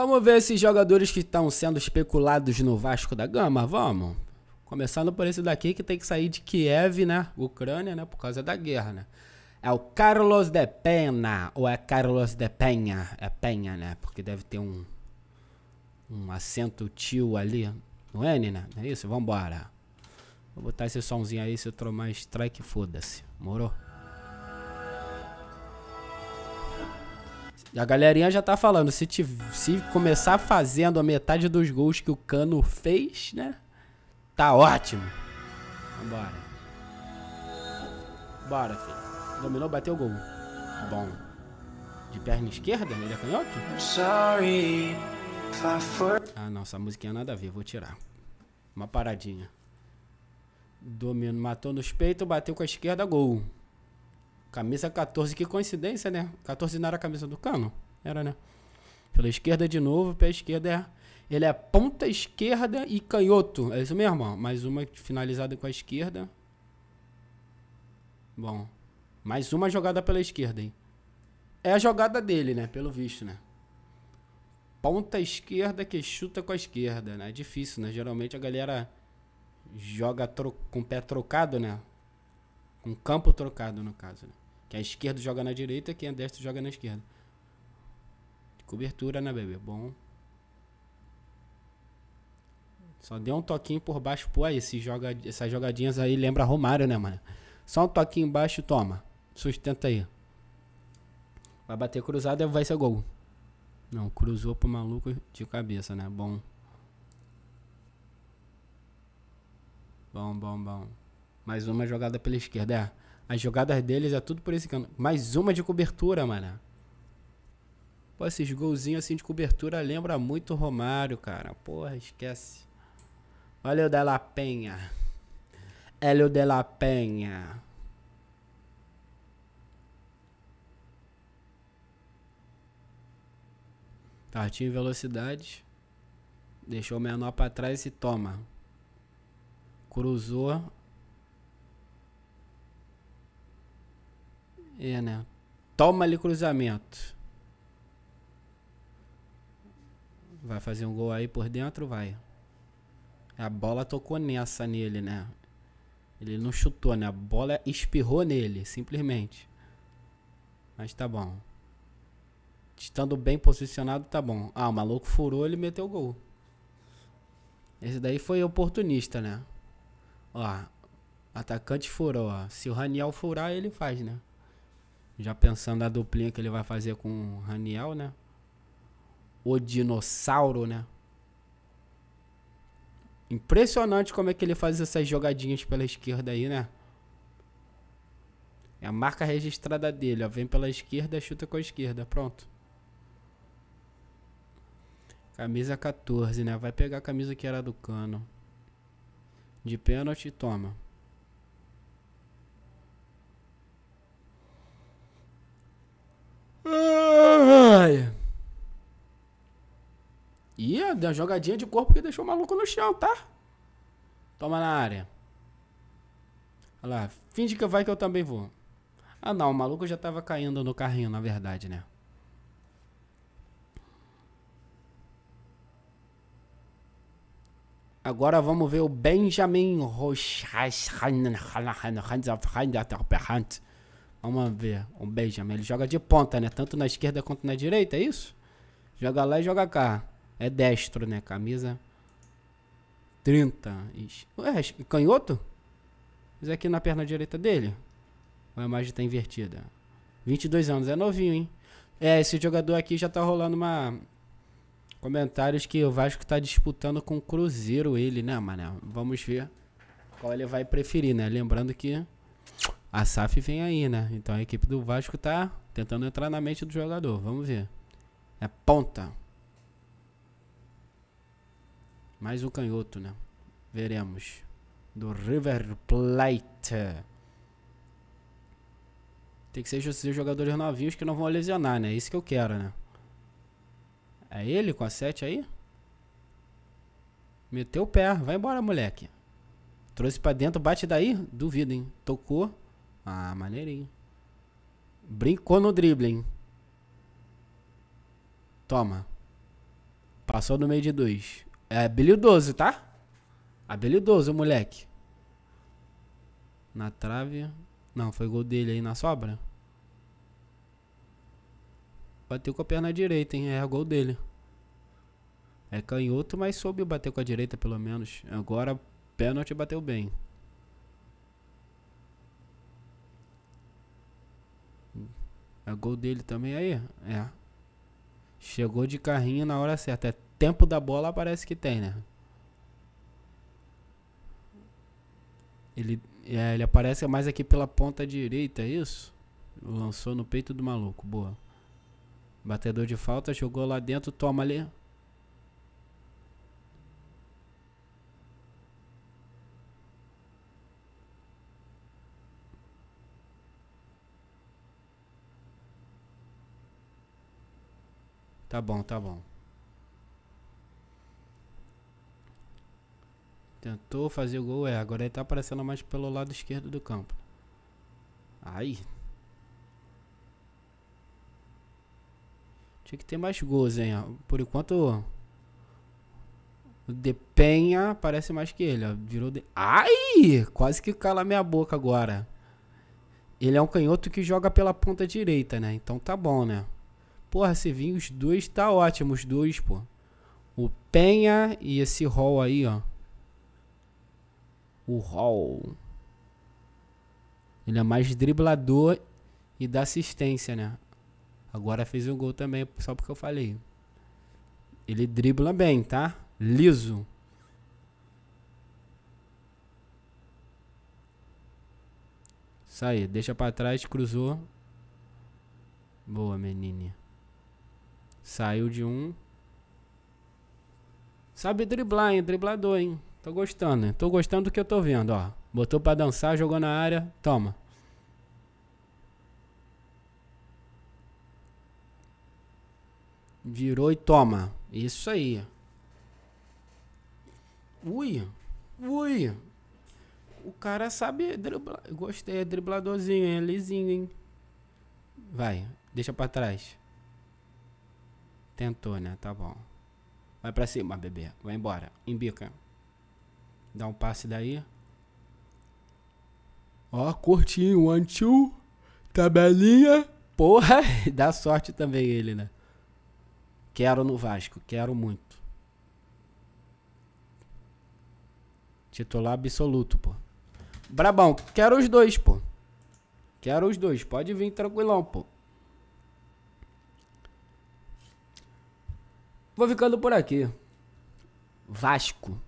Vamos ver esses jogadores que estão sendo especulados no Vasco da Gama, vamos. Começando por esse daqui que tem que sair de Kiev, né? Ucrânia, né? Por causa da guerra, né? É o Carlos de Pena, ou é Carlos de Penha? É Penha, né? Porque deve ter um, um acento tio ali no N, né? É isso? Vambora. Vou botar esse somzinho aí, se eu mais strike, foda-se. Morou? A galerinha já tá falando, se, te, se começar fazendo a metade dos gols que o Cano fez, né? Tá ótimo. Bora. Bora, filho. Dominou, bateu o gol. Bom. De perna esquerda, né? ele é canhoto? ah, não, essa musiquinha é nada a ver, vou tirar. Uma paradinha. Domino, matou nos peitos, bateu com a esquerda, gol. Camisa 14, que coincidência, né? 14 não era a camisa do Cano? Era, né? Pela esquerda de novo, pé esquerda é... Ele é ponta esquerda e canhoto. É isso mesmo, ó. Mais uma finalizada com a esquerda. Bom. Mais uma jogada pela esquerda, hein? É a jogada dele, né? Pelo visto, né? Ponta esquerda que chuta com a esquerda, né? É difícil, né? Geralmente a galera joga com o pé trocado, né? Com um campo trocado, no caso, né? Que a esquerda joga na direita, quem é destro joga na esquerda. Cobertura, né, bebê? Bom. Só deu um toquinho por baixo. Pô, esse joga, essas jogadinhas aí lembra Romário, né, mano? Só um toquinho embaixo, toma. Sustenta aí. Vai bater cruzada, vai ser gol. Não, cruzou pro maluco de cabeça, né? Bom. Bom, bom, bom. Mais uma jogada pela esquerda, é. As jogadas deles é tudo por esse canto. Mais uma de cobertura, mano. Pô, esses golzinhos assim de cobertura lembra muito o Romário, cara. Porra, esquece. Olha de la Penha. o de la Penha. Partiu em velocidade. Deixou o menor para trás e toma. Cruzou. É, né? Toma ali cruzamento. Vai fazer um gol aí por dentro? Vai. A bola tocou nessa nele, né? Ele não chutou, né? A bola espirrou nele, simplesmente. Mas tá bom. Estando bem posicionado, tá bom. Ah, o maluco furou, ele meteu o gol. Esse daí foi oportunista, né? Ó, atacante furou, ó. Se o Raniel furar, ele faz, né? Já pensando na duplinha que ele vai fazer com o Raniel, né? O dinossauro, né? Impressionante como é que ele faz essas jogadinhas pela esquerda aí, né? É a marca registrada dele, ó. Vem pela esquerda, chuta com a esquerda. Pronto. Camisa 14, né? Vai pegar a camisa que era do cano. De pênalti, toma. Ai. E deu uma jogadinha de corpo que deixou o maluco no chão, tá? Toma na área. Olha lá, finge que vai que eu também vou. Ah não, o maluco já tava caindo no carrinho, na verdade, né? Agora vamos ver o Benjamin Rochas. Vamos ver. Um Benjamin. Ele joga de ponta, né? Tanto na esquerda quanto na direita, é isso? Joga lá e joga cá. É destro, né? Camisa 30. Ixi. Ué, canhoto? Mas é aqui na perna direita dele. A imagem tá invertida. 22 anos, é novinho, hein? É, esse jogador aqui já tá rolando uma. Comentários que o Vasco tá disputando com o Cruzeiro, ele, né, mané? Vamos ver qual ele vai preferir, né? Lembrando que a SAF vem aí, né? Então a equipe do Vasco tá tentando entrar na mente do jogador. Vamos ver. É ponta. Mais um canhoto, né? Veremos. Do River Plate. Tem que ser esses jogadores novinhos que não vão lesionar, né? É isso que eu quero, né? É ele com a 7 aí? Meteu o pé. Vai embora, moleque. Trouxe pra dentro, bate daí? Duvido, hein? Tocou. Ah, maneirinho. Brincou no dribbling. Toma. Passou no meio de dois. É habilidoso, tá? Habilidoso, moleque. Na trave. Não, foi gol dele aí na sobra. Bateu com a perna direita, hein? É gol dele. É canhoto, mas soube bater com a direita, pelo menos. Agora, pênalti bateu bem. É gol dele também aí? É. Chegou de carrinho na hora certa. É tempo da bola, parece que tem, né? Ele, é, ele aparece mais aqui pela ponta direita, é isso? Lançou no peito do maluco. Boa. Batedor de falta, jogou lá dentro, toma ali. Tá bom, tá bom. Tentou fazer o gol, é. Agora ele tá aparecendo mais pelo lado esquerdo do campo. Aí. Tinha que ter mais gols, hein? Por enquanto. O De Penha parece mais que ele, ó. Virou de... Ai! Quase que cala minha boca agora. Ele é um canhoto que joga pela ponta direita, né? Então tá bom, né? Porra, se vir os dois, tá ótimo, os dois, pô. O Penha e esse Hall aí, ó. O Hall. Ele é mais driblador e dá assistência, né? Agora fez um gol também, só porque eu falei. Ele dribla bem, tá? Liso. Isso aí, deixa pra trás, cruzou. Boa, menina. Saiu de um. Sabe driblar, hein? Driblador, hein? Tô gostando, hein? Tô gostando do que eu tô vendo, ó. Botou pra dançar, jogou na área. Toma. Virou e toma. Isso aí. Ui. Ui. O cara sabe driblar. Gostei, é dribladorzinho, é lisinho, hein? Vai, deixa pra trás. Tentou, né? Tá bom. Vai pra cima, bebê. Vai embora. Embica. Dá um passe daí. Ó, curtinho. One, two. Tabelinha. Porra, dá sorte também ele, né? Quero no Vasco. Quero muito. Titular absoluto, pô. Brabão, quero os dois, pô. Quero os dois. Pode vir tranquilão, pô. Vou ficando por aqui. Vasco.